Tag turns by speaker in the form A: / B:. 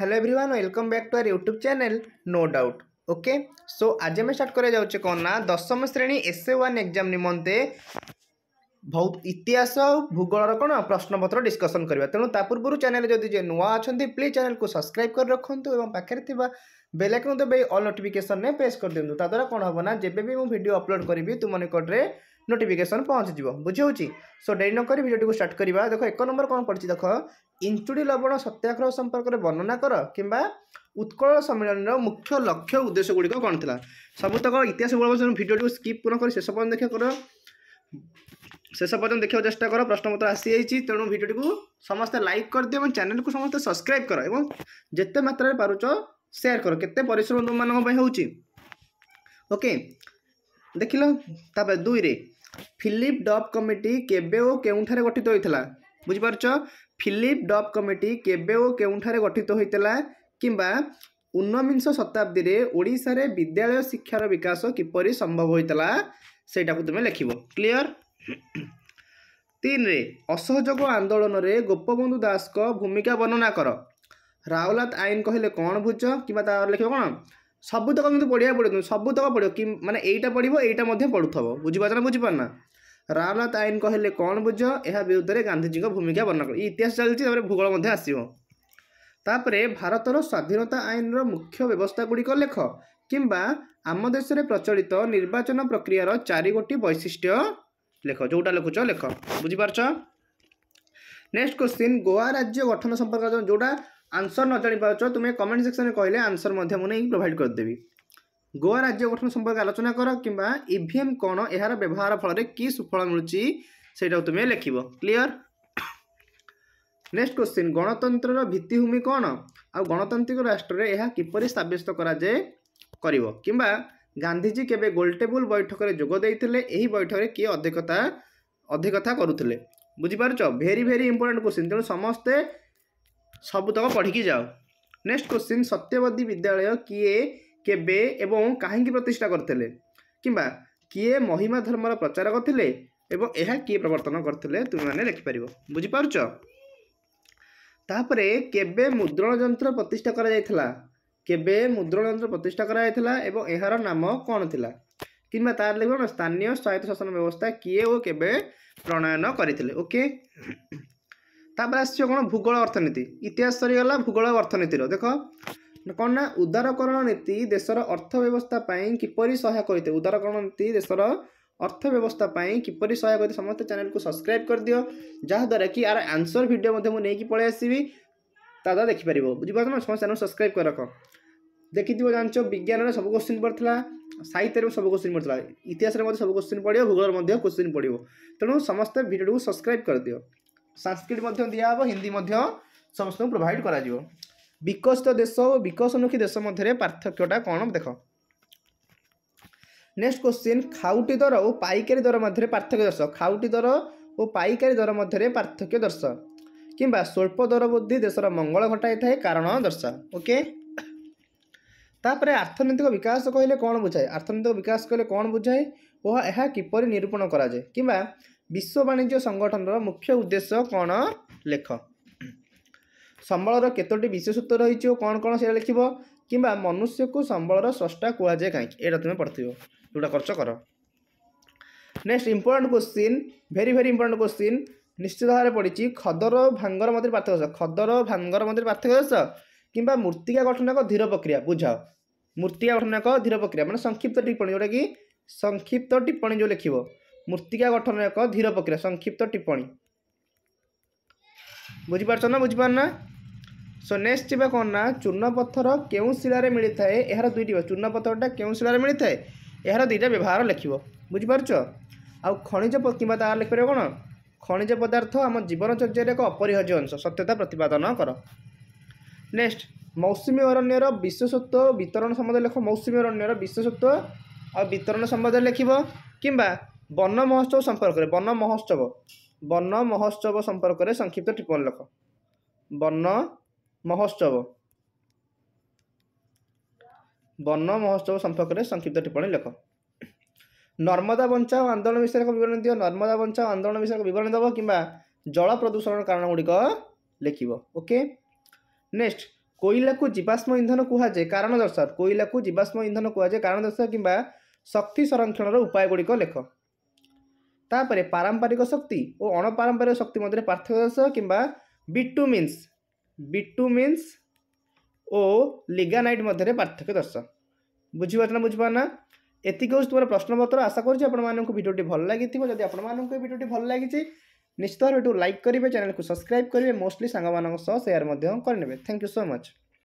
A: hello everyone welcome back to our YouTube channel no doubt okay so आज आम start करा जाऊे कौन ना दशम श्रेणी एस ए वन एग्जाम निमंते ভৌত ইতিহাস ভূগোলর কোণ প্রশ্নপত্র ডিসকসন করা তেমন তা পূর্ব চ্যানেল যদি যে নূয়া অনেক প্লিজ চ্যানেল সবসক্রাইব করে রাখতু এবং পাখে থাকা বেল আইকন দেবে অল নোটিফিকেসন প্রেস করে দিও তাদ্বারা কোণ হব না যেবে বি ভিডিও অপলোড করবি তুম নিকটরে নোটিফিকেসন পৌঁছিযোগ বুঝি সো ডেরি নকি ভিডিওটি স্টার্ট করা দেখ এক নম্বর কম পড়ছে দেখ ইঞ্চুড়ি লবণ সত্যাগ্রহ সম্পর্কের বর্ণনা কর কিংবা উৎকল সম্মিলনীর মুখ্য লক্ষ্য উদ্দেশ্যগুড়ি কম লা সবুতক ইতিহাস ভিডিওটি স্কিপ পুনঃ করে শেষ পর্যন্ত দেখা কর শেষ পর্যন্ত দেখার চেষ্টা কর প্রশ্নপত্র আসিযাইছি তেমন ভিডিওটি সমস্তে লাইক করে এবং চ্যানেলকে সমস্তে সবসক্রাইব কর এবং যেতে মাত্রায় পারুছ সেয়ার কর কেতে পরিশ্রম তোমার হচ্ছে ওকে ଦେଖିଲ ତାପରେ ଦୁଇରେ ଫିଲିପ୍ ଡବ୍ କମିଟି କେବେ ଓ କେଉଁଠାରେ ଗଠିତ ହୋଇଥିଲା ବୁଝିପାରୁଛ ଫିଲିପ୍ ଡବ୍ କମିଟି କେବେ ଓ କେଉଁଠାରେ ଗଠିତ ହୋଇଥିଲା କିମ୍ବା ଉନବିଂଶ ଶତାବ୍ଦୀରେ ଓଡ଼ିଶାରେ ବିଦ୍ୟାଳୟ ଶିକ୍ଷାର ବିକାଶ କିପରି ସମ୍ଭବ ହୋଇଥିଲା ସେଇଟାକୁ ତୁମେ ଲେଖିବ କ୍ଲିଅର୍ ତିନିରେ ଅସହଯୋଗ ଆନ୍ଦୋଳନରେ ଗୋପବନ୍ଧୁ ଦାସଙ୍କ ଭୂମିକା ବର୍ଣ୍ଣନା କର ରାଓଲାତ ଆଇନ କହିଲେ କ'ଣ ବୁଝ କିମ୍ବା ତାର ଲେଖିବ କ'ଣ ସବୁତକ କିନ୍ତୁ ପଢ଼ିବାକୁ ପଡ଼ିବ ସବୁତକ ପଢ଼ିବ କି ମାନେ ଏଇଟା ପଢ଼ିବ ଏଇଟା ମଧ୍ୟ ପଢ଼ୁଥିବ ବୁଝିପାରୁଛ ନା ବୁଝିପାରୁନା ରାଓଲାତ ଆଇନ କହିଲେ କ'ଣ ବୁଝ ଏହା ବିରୁଦ୍ଧରେ ଗାନ୍ଧିଜୀଙ୍କ ଭୂମିକା ବର୍ଣ୍ଣନା କର ଇତିହାସ ଚାଲିଛି ତାପରେ ଭୂଗୋଳ ମଧ୍ୟ ଆସିବ ତାପରେ ଭାରତର ସ୍ୱାଧୀନତା ଆଇନର ମୁଖ୍ୟ ବ୍ୟବସ୍ଥାଗୁଡ଼ିକ ଲେଖ କିମ୍ବା ଆମ ଦେଶରେ ପ୍ରଚଳିତ ନିର୍ବାଚନ ପ୍ରକ୍ରିୟାର ଚାରିଗୋଟି ବୈଶିଷ୍ଟ୍ୟ ଲେଖ ଯେଉଁଟା ଲେଖୁଛ ଲେଖ ବୁଝିପାରୁଛ ନେକ୍ସଟ କ୍ୱେଶ୍ଚିନ୍ ଗୋଆ ରାଜ୍ୟ ଗଠନ ସମ୍ପର୍କ ଯେଉଁଟା ଆନ୍ସର୍ ନ ଜାଣିପାରୁଛ ତୁମେ କମେଣ୍ଟ ସେକ୍ସନରେ କହିଲେ ଆନ୍ସର୍ ମଧ୍ୟ ମୁଁ ନେଇ ପ୍ରୋଭାଇଡ୍ କରିଦେବି ଗୋଆ ରାଜ୍ୟ ଗଠନ ସମ୍ପର୍କରେ ଆଲୋଚନା କର କିମ୍ବା ଇଭିଏମ୍ କ'ଣ ଏହାର ବ୍ୟବହାର ଫଳରେ କି ସୁଫଳ ମିଳୁଛି ସେଇଟାକୁ ତୁମେ ଲେଖିବ କ୍ଲିଅର ନେକ୍ସଟ କ୍ୱେଶ୍ଚିନ୍ ଗଣତନ୍ତ୍ରର ଭିତ୍ତିଭୂମି କ'ଣ ଆଉ ଗଣତାନ୍ତ୍ରିକ ରାଷ୍ଟ୍ରରେ ଏହା କିପରି ସାବ୍ୟସ୍ତ କରାଯାଏ କରିବ କିମ୍ବା ଗାନ୍ଧିଜୀ କେବେ ଗୋଲଟେବୁଲ ବୈଠକରେ ଯୋଗ ଦେଇଥିଲେ ଏହି ବୈଠକରେ କିଏ ଅଧିକତା ଅଧିକତା କରୁଥିଲେ ବୁଝିପାରୁଛ ଭେରି ଭେରି ଇମ୍ପୋର୍ଟାଣ୍ଟ କ୍ୱେଶ୍ଚିନ୍ ତେଣୁ ସମସ୍ତେ ସବୁତକ ପଢ଼ିକି ଯାଅ ନେକ୍ସଟ କୋଶ୍ଚିନ୍ ସତ୍ୟବାଦୀ ବିଦ୍ୟାଳୟ କିଏ କେବେ ଏବଂ କାହିଁକି ପ୍ରତିଷ୍ଠା କରିଥିଲେ କିମ୍ବା କିଏ ମହିମା ଧର୍ମର ପ୍ରଚାରକ ଥିଲେ ଏବଂ ଏହା କିଏ ପ୍ରବର୍ତ୍ତନ କରିଥିଲେ ତୁମେମାନେ ଲେଖିପାରିବ ବୁଝିପାରୁଛ ତାପରେ କେବେ ମୁଦ୍ରଣ ଯନ୍ତ୍ର ପ୍ରତିଷ୍ଠା କରାଯାଇଥିଲା କେବେ ମୁଦ୍ରଣ ଯନ୍ତ୍ର ପ୍ରତିଷ୍ଠା କରାଯାଇଥିଲା ଏବଂ ଏହାର ନାମ କ'ଣ ଥିଲା କିମ୍ବା ତାର ଲେଖିବ ସ୍ଥାନୀୟ ସ୍ୱାୟତ୍ତ ଶାସନ ବ୍ୟବସ୍ଥା କିଏ ଓ କେବେ ପ୍ରଣୟନ କରିଥିଲେ ଓକେ তারপরে আসছে কোণ ভূগোল অর্থনীতি ইতিহাস সরিগলা ভূগোল অর্থনীতির দেখ କ'ଣ ନା ଉଦାରକରଣ ନୀତି ଦେଶର ଅର୍ଥବ୍ୟବସ୍ଥା ପାଇଁ କିପରି ସହାୟକ ହୋଇଥାଏ ଉଦାରକରଣ ନୀତି ଦେଶର ଅର୍ଥବ୍ୟବସ୍ଥା ପାଇଁ କିପରି ସହାୟକ ହୋଇଥାଏ ସମସ୍ତେ ଚ୍ୟାନେଲକୁ ସବସ୍କ୍ରାଇବ୍ କରିଦିଅ ଯାହାଦ୍ୱାରା କି ଆର ଆନ୍ସର୍ ଭିଡ଼ିଓ ମଧ୍ୟ ମୁଁ ନେଇକି ପଳେଇ ଆସିବି ତାହା ଦେଖିପାରିବ ବୁଝିପାରୁଛ ନା ସମସ୍ତେ ଚ୍ୟାନେଲ୍ ସବସ୍କ୍ରାଇବ୍ କରି ରଖ ଦେଖିଥିବ ଜାଣିଛ ବିଜ୍ଞାନରେ ସବୁ କୋଶ୍ଚିନ୍ ପଡ଼ିଥିଲା ସାହିତ୍ୟରେ ସବୁ କୋଶ୍ଚିନ୍ ପଡ଼ିଥିଲା ଇତିହାସରେ ମଧ୍ୟ ସବୁ କୋଶ୍ଚିନ୍ ପଡ଼ିବ ଭୂଗୋଳରେ ମଧ୍ୟ କୋଶ୍ଚିନ୍ ପଡ଼ିବ ତେଣୁ ସମସ୍ତେ ଭିଡ଼ିଓଟିକୁ ସବସ୍କ୍ରାଇବ୍ କରିଦିଅ ସାଂସ୍କ୍ରିଟ ମଧ୍ୟ ଦିଆହେବ ହିନ୍ଦୀ ମଧ୍ୟ ସମସ୍ତଙ୍କୁ ପ୍ରୋଭାଇଡ଼ କରାଯିବ ବିକଶିତ ଦେଶ ଓ ବିକଶନମୁଖୀ ଦେଶ ମଧ୍ୟରେ ପାର୍ଥକ୍ୟଟା କ'ଣ ଦେଖ ନେକ୍ସଟ କୋଶ୍ଚିନ୍ ଖାଉଟି ଦର ଓ ପାଇକାରୀ ଦର ମଧ୍ୟରେ ପାର୍ଥକ୍ୟ ଦର୍ଶ ଖାଉଟି ଦର ଓ ପାଇକାରୀ ଦର ମଧ୍ୟରେ ପାର୍ଥକ୍ୟ ଦର୍ଶ କିମ୍ବା ସ୍ୱଳ୍ପ ଦର ବୃଦ୍ଧି ଦେଶର ମଙ୍ଗଳ ଘଟାଇଥାଏ କାରଣ ଦର୍ଶା ଓକେ ତାପରେ ଆର୍ଥନୈତିକ ବିକାଶ କହିଲେ କ'ଣ ବୁଝାଏ ଆର୍ଥନୈତିକ ବିକାଶ କହିଲେ କ'ଣ ବୁଝାଏ ଓ ଏହା କିପରି ନିରୂପଣ କରାଯାଏ କିମ୍ବା ବିଶ୍ୱ ବାଣିଜ୍ୟ ସଂଗଠନର ମୁଖ୍ୟ ଉଦ୍ଦେଶ୍ୟ କ'ଣ ଲେଖ ସମ୍ବଳର କେତୋଟି ବିଶେଷତ୍ୱ ରହିଛି ଓ କ'ଣ କ'ଣ ସେଇଟା ଲେଖିବ କିମ୍ବା ମନୁଷ୍ୟକୁ ସମ୍ବଳର ସ୍ରଷ୍ଟା କୁହାଯାଏ କାହିଁକି ଏଇଟା ତୁମେ ପଢ଼ିଥିବ ଯେଉଁଟା ଖର୍ଚ୍ଚ କର next important question very very important question ନିଶ୍ଚିତ ଭାବରେ ପଡ଼ିଛି ଖଦର ଭାଙ୍ଗର ମଧ୍ୟରେ ପାର୍ଥକ୍ୟ ଖଦର ଭାଙ୍ଗର ମଧ୍ୟରେ ପାର୍ଥକ୍ୟ ଦେଶ କିମ୍ବା ମୂର୍ତ୍ତିକା ଗଠନ ଏକ ଧୀର ପ୍ରକ୍ରିୟା ବୁଝାଅ ମୂର୍ତ୍ତିକା ଗଠନ ଏକ ଧୀର ପ୍ରକ୍ରିୟା ମାନେ ସଂକ୍ଷିପ୍ତ ଟିପ୍ପଣୀ ଯେଉଁଟାକି ସଂକ୍ଷିପ୍ତ ଟିପ୍ପଣୀ ଯେଉଁ ଲେଖିବ ମୂର୍ତ୍ତିକା ଗଠନର ଏକ ଧୀର ପ୍ରକ୍ରିୟା ସଂକ୍ଷିପ୍ତ ଟିପ୍ପଣୀ ବୁଝିପାରୁଛ ନା ବୁଝିପାରୁ ନା ସୋ ନେକ୍ସଟ ଯିବା କ'ଣ ନା ଚୂର୍ଣ୍ଣପଥର କେଉଁ ଶିଳାରେ ମିଳିଥାଏ ଏହାର ଦୁଇଟି ଚୂର୍ଣ୍ଣପଥରଟା କେଉଁ ଶିଳାରେ ମିଳିଥାଏ ଏହାର ଦୁଇଟା ବ୍ୟବହାର ଲେଖିବ ବୁଝିପାରୁଛ ଆଉ ଖଣିଜ କିମ୍ବା ତାହା ଲେଖିପାରିବ କ'ଣ ଖଣିଜ ପଦାର୍ଥ ଆମ ଜୀବନଚର୍ଯ୍ୟାରେ ଏକ ଅପରିହାର୍ଯ୍ୟ ଅଂଶ ସତ୍ୟତା ପ୍ରତିପାଦନ କର ନେକ୍ସଟ ମୌସୁମୀ ଅରଣ୍ୟର ବିଶେଷତ୍ୱ ବିତରଣ ସମ୍ବନ୍ଧରେ ଲେଖ ମୌସୁମୀ ଅରଣ୍ୟର ବିଶେଷତ୍ୱ ଆଉ ବିତରଣ ସମ୍ବନ୍ଧରେ ଲେଖିବ କିମ୍ବା বর্ণ মহোৎসব সম্পর্কে বর্ণ মহোৎসব বর্ণ মহোৎসব সম্পর্কে সংক্ষিপ্ত টিপ্পণী লেখ বর্ণ মহোৎসব বর্ণ মহোৎসব সম্পর্কে সংক্ষিপ্ত টিপ্পণী লেখ নর্মদা বঞ্চাও আন্দোলন বিষয়ে এক বিবরণী দিও নর্মদা বঞ্চাও আন্দোলন বিষয়ে এক বিবরণী দেব কিংবা জল প্রদূষণর কারণগুড়িক ଲେଖିବ ଓକେ ନେକ୍ସଟ କୋଇଲାକୁ ଜୀବାଶ୍ମ ଇନ୍ଧନ କୁହାଯାଏ କାରଣ ଦର୍ଶାଅ କୋଇଲାକୁ ଜୀବାଶ୍ମ ଇନ୍ଧନ କୁହାଯାଏ କାରଣ ଦର୍ଶାଅ କିମ୍ବା ଶକ୍ତି ସଂରକ୍ଷଣର ଉପାୟଗୁଡ଼ିକ ଲେଖ ତାପରେ ପାରମ୍ପାରିକ ଶକ୍ତି ଓ ଅଣପାରମ୍ପାରିକ ଶକ୍ତି ମଧ୍ୟରେ ପାର୍ଥକ୍ୟ ଦର୍ଶାଅ କିମ୍ବା ବିଟୁ ମିନ୍ସ ବିଟୁ ମିନ୍ସ ଓ ଲିଗାନାଇଟ୍ ମଧ୍ୟରେ ପାର୍ଥକ୍ୟ ଦର୍ଶାଅ ବୁଝିପାରୁଛ ନା ବୁଝିପାର ନା ଏତିକି ହେଉଛି ତୁମର ପ୍ରଶ୍ନପତ୍ର ଆଶା କରୁଛି ଆପଣମାନଙ୍କୁ ଭିଡ଼ିଓଟି ଭଲ ଲାଗିଥିବ ଯଦି ଆପଣମାନଙ୍କୁ ଏ ଭିଡ଼ିଓଟି ଭଲ ଲାଗିଛି ନିଶ୍ଚିତ ଭାବେ ଏଠୁ ଲାଇକ୍ କରିବେ ଚ୍ୟାନେଲକୁ ସବସ୍କ୍ରାଇବ୍ କରିବେ ମୋଷ୍ଟଲି ସାଙ୍ଗମାନଙ୍କ ସହ ସେୟାର ମଧ୍ୟ କରିନେବେ ଥ୍ୟାଙ୍କ ୟୁ ସୋ ମଚ୍